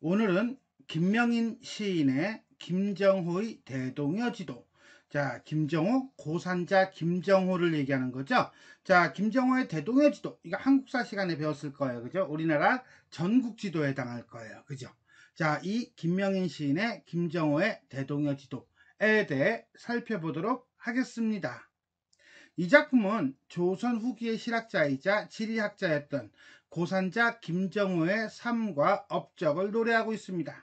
오늘은 김명인 시인의 김정호의 대동여지도 자 김정호 고산자 김정호를 얘기하는 거죠 자 김정호의 대동여지도 이거 한국사 시간에 배웠을 거예요 그죠 우리나라 전국지도에 해당할 거예요 그죠 자이 김명인 시인의 김정호의 대동여지도에 대해 살펴보도록 하겠습니다 이 작품은 조선 후기의 실학자이자 지리학자였던 고산자 김정우의 삶과 업적을 노래하고 있습니다.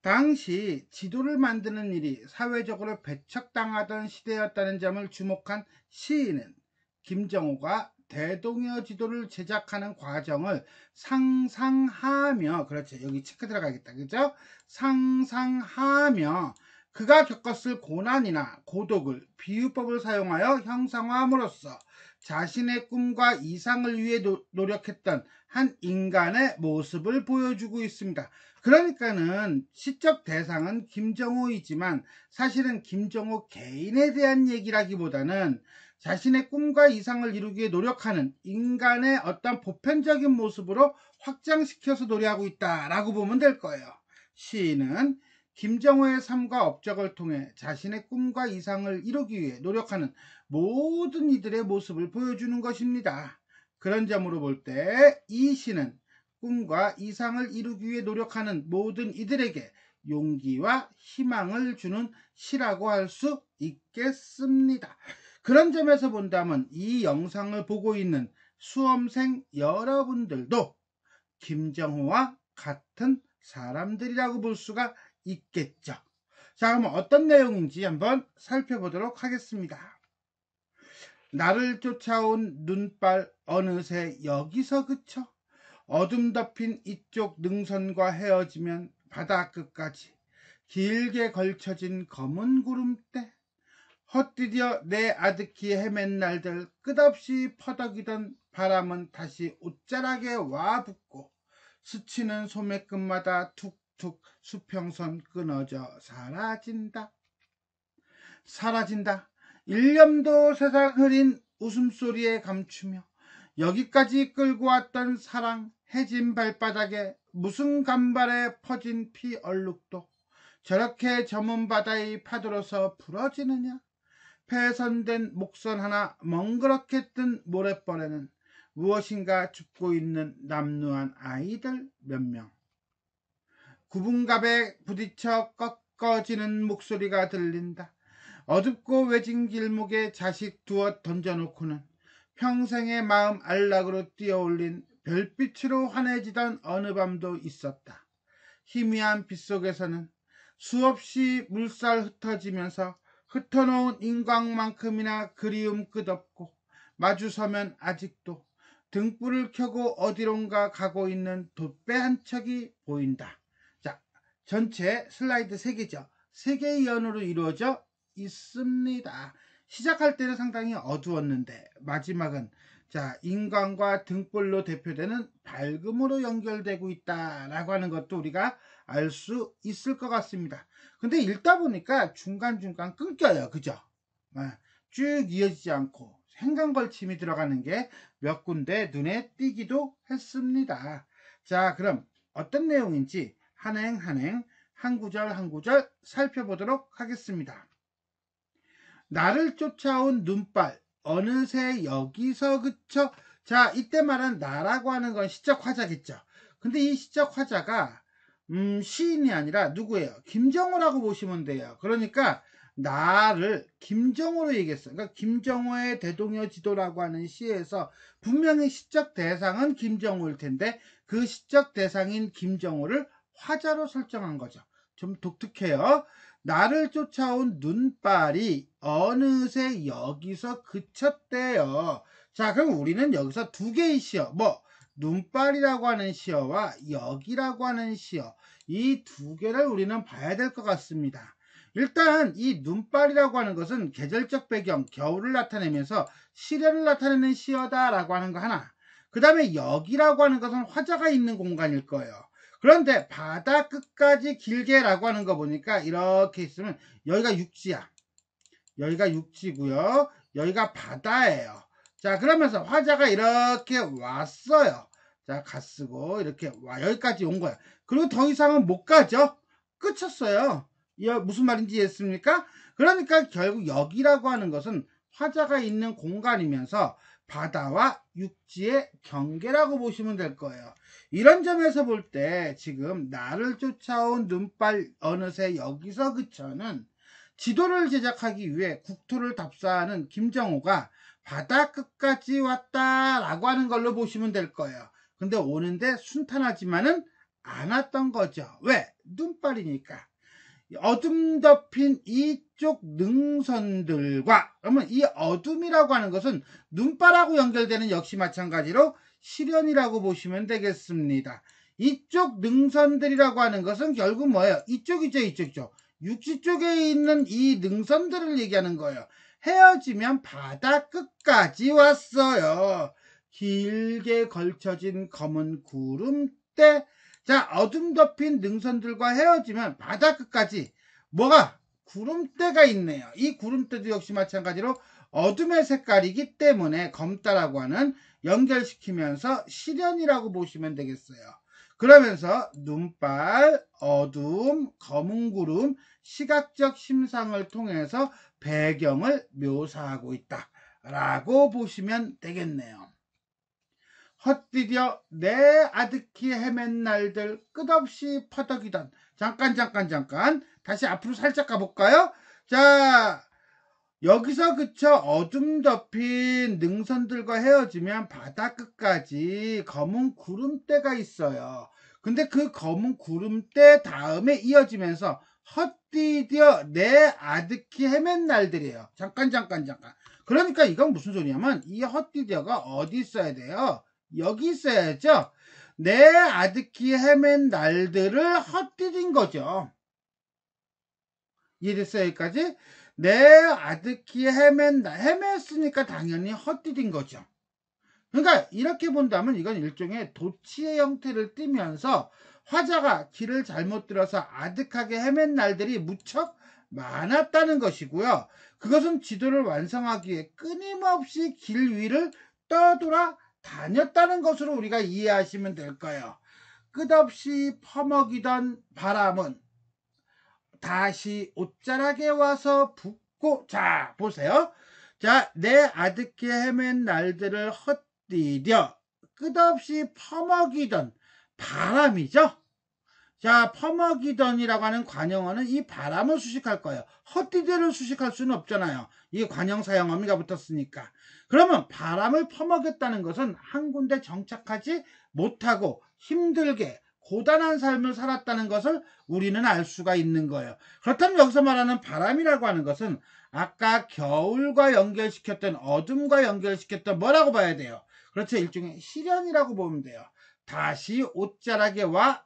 당시 지도를 만드는 일이 사회적으로 배척당하던 시대였다는 점을 주목한 시인은 김정우가 대동여 지도를 제작하는 과정을 상상하며 그렇죠 여기 체크 들어가겠다 그죠 상상하며 그가 겪었을 고난이나 고독을 비유법을 사용하여 형상화함으로써 자신의 꿈과 이상을 위해 노, 노력했던 한 인간의 모습을 보여주고 있습니다. 그러니까는 시적 대상은 김정호이지만 사실은 김정호 개인에 대한 얘기라기보다는 자신의 꿈과 이상을 이루기 위해 노력하는 인간의 어떤 보편적인 모습으로 확장시켜서 노래하고 있다라고 보면 될 거예요. 시인은 김정호의 삶과 업적을 통해 자신의 꿈과 이상을 이루기 위해 노력하는 모든 이들의 모습을 보여주는 것입니다. 그런 점으로 볼 때 이 시는 꿈과 이상을 이루기 위해 노력하는 모든 이들에게 용기와 희망을 주는 시라고 할 수 있겠습니다. 그런 점에서 본다면 이 영상을 보고 있는 수험생 여러분들도 김정호와 같은 사람들이라고 볼 수가 있습니다. 있겠죠. 자, 그럼 어떤 내용인지 한번 살펴보도록 하겠습니다. 나를 쫓아온 눈발 어느새 여기서 그쳐 어둠 덮인 이쪽 능선과 헤어지면 바다 끝까지 길게 걸쳐진 검은 구름대 헛디뎌 내 아득히 헤맨 날들 끝없이 퍼덕이던 바람은 다시 옷자락에 와 붙고 스치는 소매끝마다 툭 툭툭 수평선 끊어져 사라진다. 사라진다. 일념도 세상 흐린 웃음소리에 감추며 여기까지 끌고 왔던 사랑 해진 발바닥에 무슨 간발에 퍼진 피 얼룩도 저렇게 저문 바다의 파도로서 부러지느냐 폐선된 목선 하나 멍그렇게 뜬 모래벌에는 무엇인가 죽고 있는 남루한 아이들 몇 명. 구분갑에 부딪혀 꺾어지는 목소리가 들린다. 어둡고 외진 길목에 자식 두어 던져놓고는 평생의 마음 안락으로 뛰어올린 별빛으로 환해지던 어느 밤도 있었다. 희미한 빗속에서는 수없이 물살 흩어지면서 흩어놓은 인광만큼이나 그리움 끝없고 마주서면 아직도 등불을 켜고 어디론가 가고 있는 돛배한 척이 보인다. 전체 슬라이드 3개죠. 3개의 연으로 이루어져 있습니다. 시작할 때는 상당히 어두웠는데 마지막은 자 인간과 등불로 대표되는 밝음으로 연결되고 있다라고 하는 것도 우리가 알 수 있을 것 같습니다. 근데 읽다 보니까 중간중간 끊겨요. 그죠? 아, 쭉 이어지지 않고 행간 걸침이 들어가는 게 몇 군데 눈에 띄기도 했습니다. 자 그럼 어떤 내용인지 한행 한행 한 구절 한 구절 살펴보도록 하겠습니다. 나를 쫓아온 눈발 어느새 여기서 그쳐 자 이때 말한 나라고 하는 건 시적 화자겠죠. 근데 이 시적 화자가 음, 시인이 아니라 누구예요? 김정호라고 보시면 돼요. 그러니까 나를 김정호로 얘기했어요. 그러니까 김정호의 대동여 지도라고 하는 시에서 분명히 시적 대상은 김정호일 텐데 그 시적 대상인 김정호를 화자로 설정한 거죠. 좀 독특해요. 나를 쫓아온 눈발이 어느새 여기서 그쳤대요. 자, 그럼 우리는 여기서 두 개의 시어, 뭐 눈발이라고 하는 시어와 여기라고 하는 시어 이 두 개를 우리는 봐야 될 것 같습니다. 일단 이 눈발이라고 하는 것은 계절적 배경, 겨울을 나타내면서 시련을 나타내는 시어다라고 하는 거 하나. 그 다음에 여기라고 하는 것은 화자가 있는 공간일 거예요. 그런데 바다 끝까지 길게라고 하는 거 보니까 이렇게 있으면 여기가 육지야. 여기가 육지고요. 여기가 바다예요. 자 그러면서 화자가 이렇게 왔어요. 자가쓰고 이렇게 와 여기까지 온 거야. 그리고 더 이상은 못 가죠. 끝쳤어요. 이거 무슨 말인지 이해했습니까? 그러니까 결국 여기라고 하는 것은 화자가 있는 공간이면서 바다와 육지의 경계라고 보시면 될 거예요. 이런 점에서 볼 때 지금 나를 쫓아온 눈발 어느새 여기서 그쳐는 지도를 제작하기 위해 국토를 답사하는 김정호가 바다 끝까지 왔다라고 하는 걸로 보시면 될 거예요. 근데 오는데 순탄하지만은 않았던 거죠. 왜? 눈발이니까. 어둠 덮인 이쪽 능선들과 그러면 이 어둠이라고 하는 것은 눈바라고 연결되는 역시 마찬가지로 시련이라고 보시면 되겠습니다. 이쪽 능선들이라고 하는 것은 결국 뭐예요? 이쪽이죠, 이쪽이죠. 육지 쪽에 있는 이 능선들을 얘기하는 거예요. 헤어지면 바다 끝까지 왔어요. 길게 걸쳐진 검은 구름대 자, 어둠 덮인 능선들과 헤어지면 바다 끝까지 뭐가 구름대가 있네요. 이 구름대도 역시 마찬가지로 어둠의 색깔이기 때문에 검다라고 하는 연결시키면서 시련이라고 보시면 되겠어요. 그러면서 눈발, 어둠, 검은 구름, 시각적 심상을 통해서 배경을 묘사하고 있다. 라고 보시면 되겠네요. 헛디뎌 내 아득히 헤맨 날들 끝없이 퍼덕이던 잠깐 잠깐 잠깐 다시 앞으로 살짝 가볼까요? 자 여기서 그쳐 어둠 덮인 능선들과 헤어지면 바다 끝까지 검은 구름대가 있어요. 근데 그 검은 구름대 다음에 이어지면서 헛디뎌 내 아득히 헤맨 날들이에요. 잠깐 잠깐 잠깐. 그러니까 이건 무슨 소리냐면 이 헛디뎌가 어디 있어야 돼요? 여기 있어야죠. 내 아득히 헤맨 날들을 헛디딘 거죠. 이해됐어요? 여기까지? 내 아득히 헤맨, 헤맸으니까 당연히 헛디딘 거죠. 그러니까 이렇게 본다면 이건 일종의 도치의 형태를 띠면서 화자가 길을 잘못 들어서 아득하게 헤맨 날들이 무척 많았다는 것이고요. 그것은 지도를 완성하기 에 끊임없이 길 위를 떠돌아 다녔다는 것으로 우리가 이해하시면 될 거예요. 끝없이 퍼먹이던 바람은 다시 옷자락에 와서 붙고 자 보세요. 자내 아득히 헤맨 날들을 헛디뎌 끝없이 퍼먹이던 바람이죠. 자 퍼먹이던이라고 하는 관용어는 이 바람을 수식할 거예요. 헛디뎌를 수식할 수는 없잖아요. 이 관용사 영어미가 붙었으니까. 그러면 바람을 퍼먹였다는 것은 한 군데 정착하지 못하고 힘들게 고단한 삶을 살았다는 것을 우리는 알 수가 있는 거예요. 그렇다면 여기서 말하는 바람이라고 하는 것은 아까 겨울과 연결시켰던 어둠과 연결시켰던 뭐라고 봐야 돼요? 그렇죠. 일종의 시련이라고 보면 돼요. 다시 옷자락에 와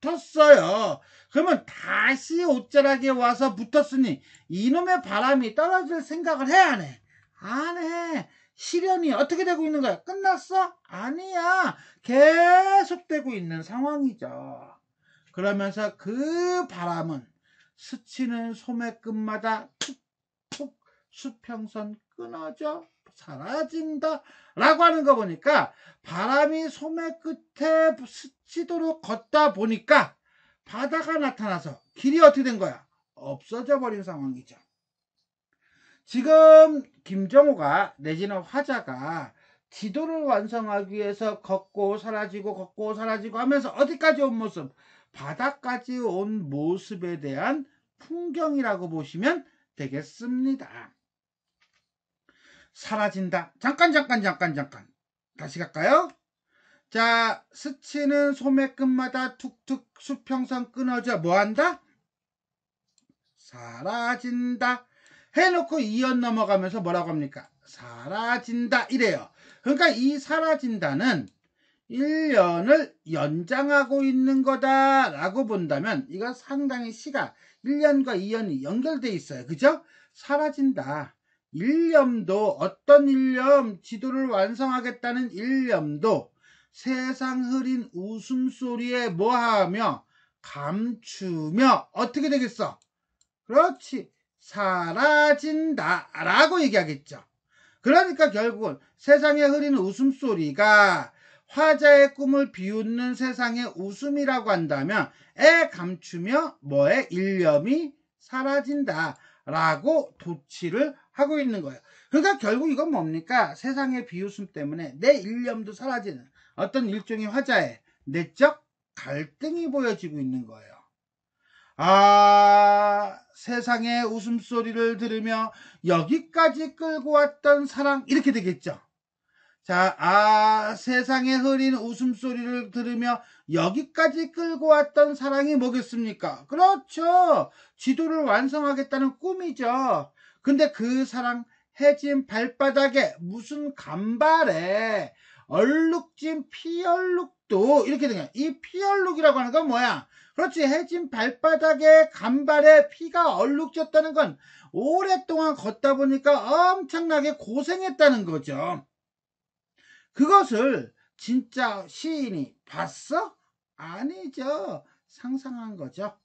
붙었어요. 그러면 다시 옷자락에 와서 붙었으니 이놈의 바람이 떨어질 생각을 해야 해. 안 해. 실현이 어떻게 되고 있는 거야? 끝났어? 아니야. 계속되고 있는 상황이죠. 그러면서 그 바람은 스치는 소매 끝마다 툭툭 수평선 끊어져 사라진다 라고 하는 거 보니까 바람이 소매 끝에 스치도록 걷다 보니까 바다가 나타나서 길이 어떻게 된 거야? 없어져 버린 상황이죠. 지금 김정호가 내지는 화자가 지도를 완성하기 위해서 걷고 사라지고 걷고 사라지고 하면서 어디까지 온 모습 바닥까지 온 모습에 대한 풍경이라고 보시면 되겠습니다 사라진다 잠깐 잠깐 잠깐 잠깐 다시 갈까요 자 스치는 소매끝마다 툭툭 수평선 끊어져 뭐한다 사라진다 해놓고 이연 넘어가면서 뭐라고 합니까? 사라진다 이래요. 그러니까 이 사라진다는 1년을 연장하고 있는 거다라고 본다면 이거 상당히 시가 1년과 2년이 연결돼 있어요. 그죠? 사라진다. 1년도 어떤 1년 지도를 완성하겠다는 1년도 세상 흐린 웃음소리에 뭐하며 감추며 어떻게 되겠어? 그렇지. 사라진다 라고 얘기하겠죠. 그러니까 결국은 세상에 흐리는 웃음소리가 화자의 꿈을 비웃는 세상의 웃음이라고 한다면 애 감추며 뭐의 일념이 사라진다 라고 도치를 하고 있는 거예요. 그러니까 결국 이건 뭡니까? 세상의 비웃음 때문에 내 일념도 사라지는 어떤 일종의 화자의 내적 갈등이 보여지고 있는 거예요. 아, 세상의 웃음소리를 들으며 여기까지 끌고 왔던 사랑, 이렇게 되겠죠. 자, 아, 세상의 흐린 웃음소리를 들으며 여기까지 끌고 왔던 사랑이 뭐겠습니까? 그렇죠. 지도를 완성하겠다는 꿈이죠. 근데 그 사랑 해진 발바닥에 무슨 간발에 얼룩진 피얼룩도 이렇게 되냐. 이 피얼룩이라고 하는 건 뭐야? 그렇지 해진 발바닥에 간발에 피가 얼룩졌다는 건 오랫동안 걷다 보니까 엄청나게 고생했다는 거죠. 그것을 진짜 시인이 봤어? 아니죠. 상상한 거죠.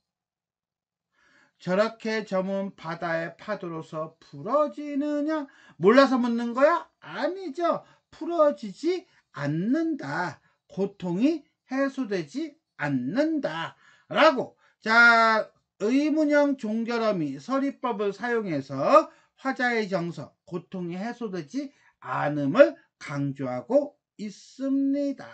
저렇게 점은 바다의 파도로서 풀어지느냐? 몰라서 묻는 거야? 아니죠. 풀어지지 않는다. 고통이 해소되지 않는다. 라고 자 의문형 종결어미 서리법을 사용해서 화자의 정서, 고통이 해소되지 않음을 강조하고 있습니다.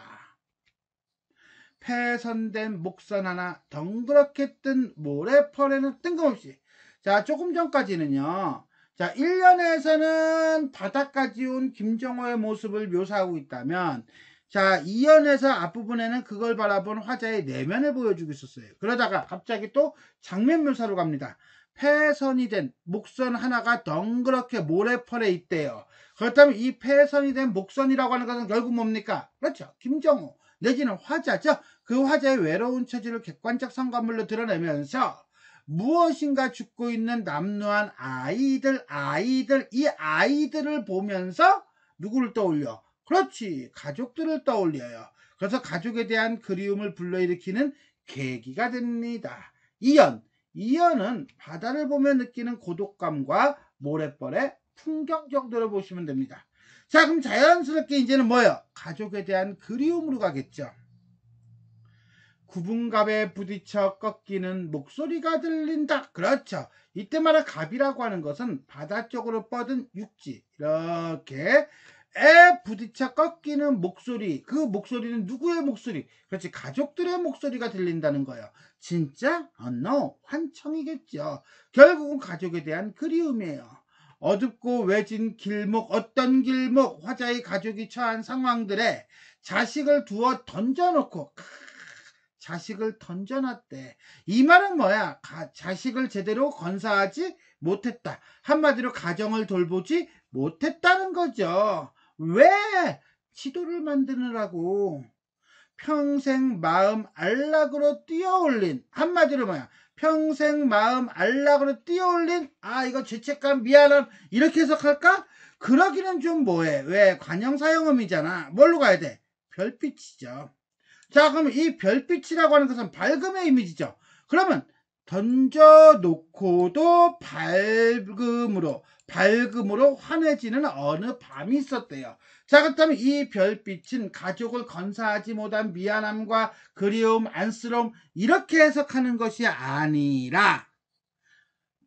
폐선된 목선 하나 덩그렇게 뜬 모래펄에는 뜬금없이 자 조금 전까지는요 자 1년에서는 바닥까지 온 김정호의 모습을 묘사하고 있다면 자, 이연에서 앞부분에는 그걸 바라본 화자의 내면을 보여주고 있었어요. 그러다가 갑자기 또 장면 묘사로 갑니다. 폐선이 된 목선 하나가 덩그렇게 모래펄에 있대요. 그렇다면 이 폐선이 된 목선이라고 하는 것은 결국 뭡니까? 그렇죠. 김정우 내지는 화자죠. 그 화자의 외로운 처지를 객관적 성과물로 드러내면서 무엇인가 죽고 있는 남루한 아이들, 아이들, 이 아이들을 보면서 누구를 떠올려? 그렇지. 가족들을 떠올려요. 그래서 가족에 대한 그리움을 불러일으키는 계기가 됩니다. 이연. 이연은 바다를 보며 느끼는 고독감과 모래벌의 풍경 정도로 보시면 됩니다. 자, 그럼 자연스럽게 이제는 뭐예요? 가족에 대한 그리움으로 가겠죠. 구분갑에 부딪혀 꺾이는 목소리가 들린다. 그렇죠. 이때마다 갑이라고 하는 것은 바다 쪽으로 뻗은 육지. 이렇게 에 부딪혀 꺾이는 목소리 그 목소리는 누구의 목소리 그렇지 가족들의 목소리가 들린다는 거예요 진짜? u 어, n no, 환청이겠죠 결국은 가족에 대한 그리움이에요 어둡고 외진 길목 어떤 길목 화자의 가족이 처한 상황들에 자식을 두어 던져놓고 자식을 던져놨대 이 말은 뭐야 가, 자식을 제대로 건사하지 못했다 한마디로 가정을 돌보지 못했다는 거죠 왜 지도를 만드느라고 평생 마음 안락으로 뛰어올린 한마디로 뭐야 평생 마음 안락으로 뛰어올린 아 이거 죄책감 미안함 이렇게 해석할까? 그러기는 좀 뭐해 왜 관형사형음이잖아 뭘로 가야 돼? 별빛이죠 자 그럼 이 별빛이라고 하는 것은 밝음의 이미지죠 그러면 던져놓고도 밝음으로 밝음으로 환해지는 어느 밤이 있었대요. 자 그렇다면 이 별빛은 가족을 건사하지 못한 미안함과 그리움, 안쓰러움 이렇게 해석하는 것이 아니라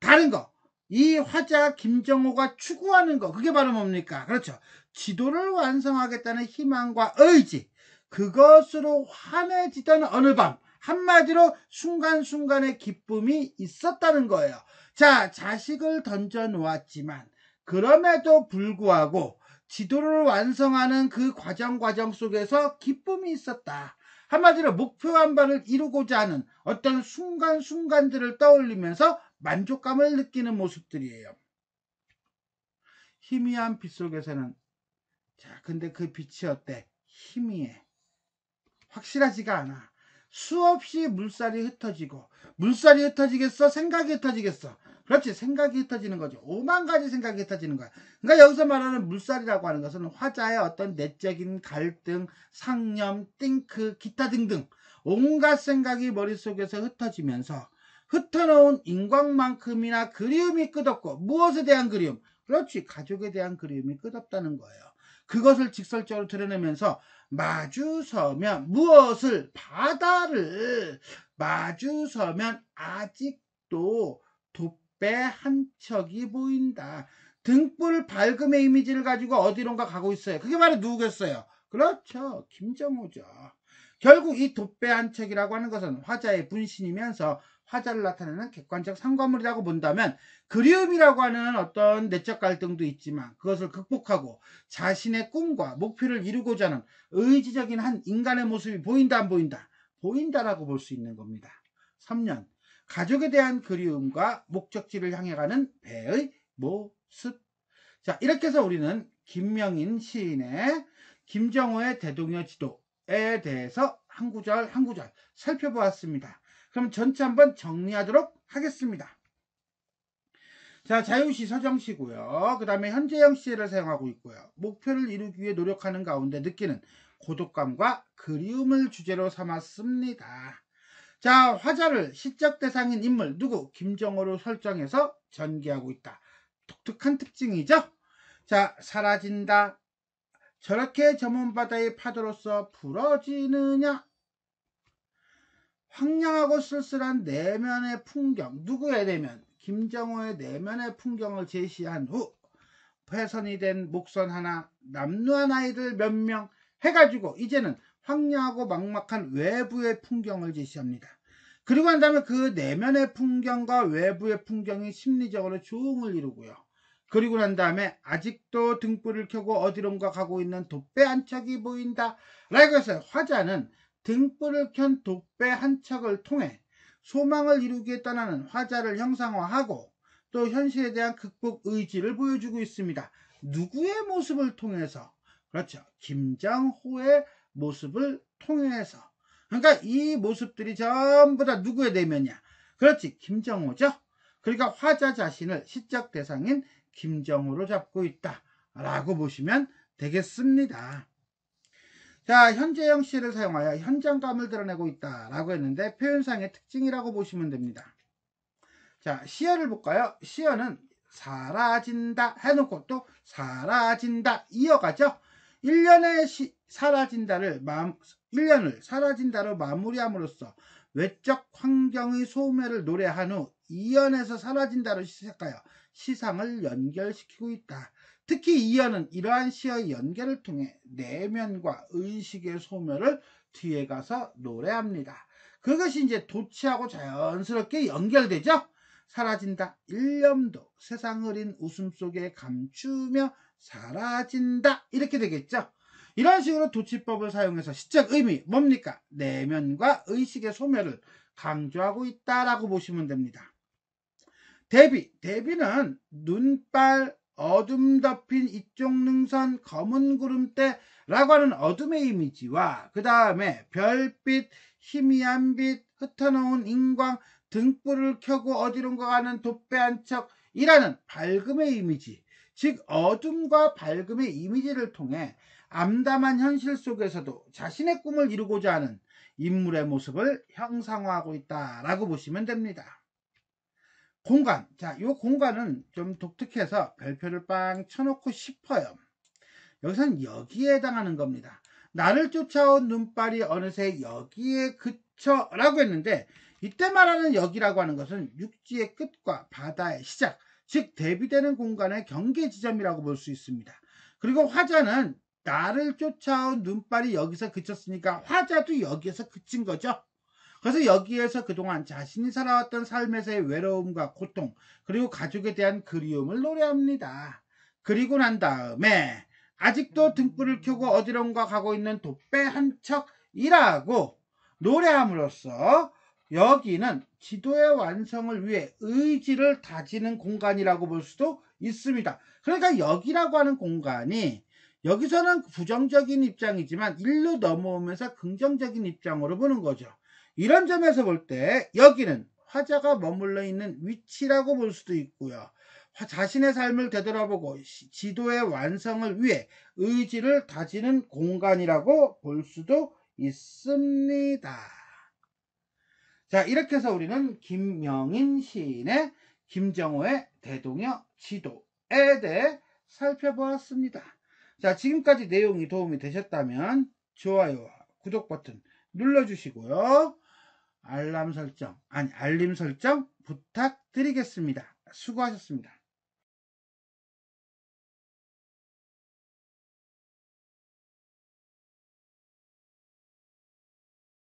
다른 거. 이 화자 김정호가 추구하는 거 그게 바로 뭡니까? 그렇죠. 지도를 완성하겠다는 희망과 의지 그것으로 환해지던 어느 밤 한마디로 순간순간의 기쁨이 있었다는 거예요. 자, 자식을 던져 놓았지만 그럼에도 불구하고 지도를 완성하는 그 과정 과정 속에서 기쁨이 있었다. 한마디로 목표한 바를 이루고자 하는 어떤 순간순간들을 떠올리면서 만족감을 느끼는 모습들이에요. 희미한 빛 속에서는 자, 근데 그 빛이 어때? 희미해. 확실하지가 않아. 수없이 물살이 흩어지고 물살이 흩어지겠어 생각이 흩어지겠어 그렇지 생각이 흩어지는 거죠 오만 가지 생각이 흩어지는 거야 그러니까 여기서 말하는 물살이라고 하는 것은 화자의 어떤 내적인 갈등 상념 띵크 기타 등등 온갖 생각이 머릿속에서 흩어지면서 흩어놓은 인광만큼이나 그리움이 끝없고 무엇에 대한 그리움 그렇지 가족에 대한 그리움이 끝없다는 거예요 그것을 직설적으로 드러내면서 마주서면 무엇을 바다를 마주서면 아직도 돗배 한 척이 보인다. 등불 밝음의 이미지를 가지고 어디론가 가고 있어요. 그게 바로 누구겠어요? 그렇죠. 김정호죠 결국 이 돛배한 책이라고 하는 것은 화자의 분신이면서 화자를 나타내는 객관적 상관물이라고 본다면 그리움이라고 하는 어떤 내적 갈등도 있지만 그것을 극복하고 자신의 꿈과 목표를 이루고자 하는 의지적인 한 인간의 모습이 보인다 안 보인다 보인다라고 볼 수 있는 겁니다. 3년 가족에 대한 그리움과 목적지를 향해 가는 배의 모습 자 이렇게 해서 우리는 김명인 시인의 김정호의 대동여 지도 에 대해서 한 구절 한 구절 살펴보았습니다. 그럼 전체 한번 정리하도록 하겠습니다. 자, 자유시 서정시고요. 그 다음에 현재형 시를 제 사용하고 있고요. 목표를 이루기 위해 노력하는 가운데 느끼는 고독감과 그리움을 주제로 삼았습니다. 자, 화자를 시적 대상인 인물 누구? 김정호로 설정해서 전개하고 있다. 독특한 특징이죠. 자, 사라진다, 저렇게 저문바다의 파도로서 부러지느냐? 황량하고 쓸쓸한 내면의 풍경, 누구의 내면? 김정호의 내면의 풍경을 제시한 후패선이된 목선 하나, 남루한 아이들 몇 명 해가지고 이제는 황량하고 막막한 외부의 풍경을 제시합니다. 그리고 한 다음에 그 내면의 풍경과 외부의 풍경이 심리적으로 조응을 이루고요. 그리고 난 다음에 아직도 등불을 켜고 어디론가 가고 있는 돗배 한 척이 보인다. 라고 해서 화자는 등불을 켠 돗배 한 척을 통해 소망을 이루기에 떠나는 화자를 형상화하고 또 현실에 대한 극복 의지를 보여주고 있습니다. 누구의 모습을 통해서? 그렇죠. 김정호의 모습을 통해서. 그러니까 이 모습들이 전부 다 누구의 내면이야? 그렇지. 김정호죠. 그러니까 화자 자신을 시적 대상인 김정우로 잡고 있다 라고 보시면 되겠습니다. 자, 현재형 씨를 사용하여 현장감을 드러내고 있다 라고 했는데 표현상의 특징이라고 보시면 됩니다. 자, 시어를 볼까요? 시어는 사라진다 해놓고 또 사라진다 이어가죠. 1년의 시, 사라진다를 마, 1년을 사라진다로 마무리함으로써 외적 환경의 소멸을 노래한 후2연에서 사라진다로 시작하여 시상을 연결시키고 있다. 특히 이연은 이러한 시의 연결을 통해 내면과 의식의 소멸을 뒤에 가서 노래합니다. 그것이 이제 도치하고 자연스럽게 연결되죠. 사라진다. 일념도 세상 흐린 웃음 속에 감추며 사라진다. 이렇게 되겠죠. 이런 식으로 도치법을 사용해서 시적 의미 뭡니까? 내면과 의식의 소멸을 강조하고 있다라고 보시면 됩니다. 대비. 대비는 눈발, 어둠 덮인 이쪽 능선, 검은 구름대라고 하는 어둠의 이미지와 그 다음에 별빛, 희미한 빛, 흩어놓은 인광, 등불을 켜고 어디론가 가는 돋배 한 척이라는 밝음의 이미지, 즉 어둠과 밝음의 이미지를 통해 암담한 현실 속에서도 자신의 꿈을 이루고자 하는 인물의 모습을 형상화하고 있다라고 보시면 됩니다. 공간. 자, 이 공간은 좀 독특해서 별표를 빵 쳐놓고 싶어요. 여기선 여기에 해당하는 겁니다. 나를 쫓아온 눈발이 어느새 여기에 그쳐 라고 했는데 이때 말하는 여기라고 하는 것은 육지의 끝과 바다의 시작, 즉 대비되는 공간의 경계 지점이라고 볼 수 있습니다. 그리고 화자는 나를 쫓아온 눈발이 여기서 그쳤으니까 화자도 여기에서 그친 거죠. 그래서 여기에서 그동안 자신이 살아왔던 삶에서의 외로움과 고통, 그리고 가족에 대한 그리움을 노래합니다. 그리고 난 다음에 아직도 등불을 켜고 어디론가 가고 있는 도배 한 척이라고 노래함으로써 여기는 지도의 완성을 위해 의지를 다지는 공간이라고 볼 수도 있습니다. 그러니까 여기라고 하는 공간이 여기서는 부정적인 입장이지만 일로 넘어오면서 긍정적인 입장으로 보는 거죠. 이런 점에서 볼 때 여기는 화자가 머물러 있는 위치라고 볼 수도 있고요. 자신의 삶을 되돌아보고 지도의 완성을 위해 의지를 다지는 공간이라고 볼 수도 있습니다. 자, 이렇게 해서 우리는 김명인 시인의 김정호의 대동여 지도에 대해 살펴보았습니다. 자, 지금까지 내용이 도움이 되셨다면 좋아요와 구독 버튼 눌러주시고요. 알람 설정, 아니, 알림 설정 부탁드리겠습니다. 수고하셨습니다.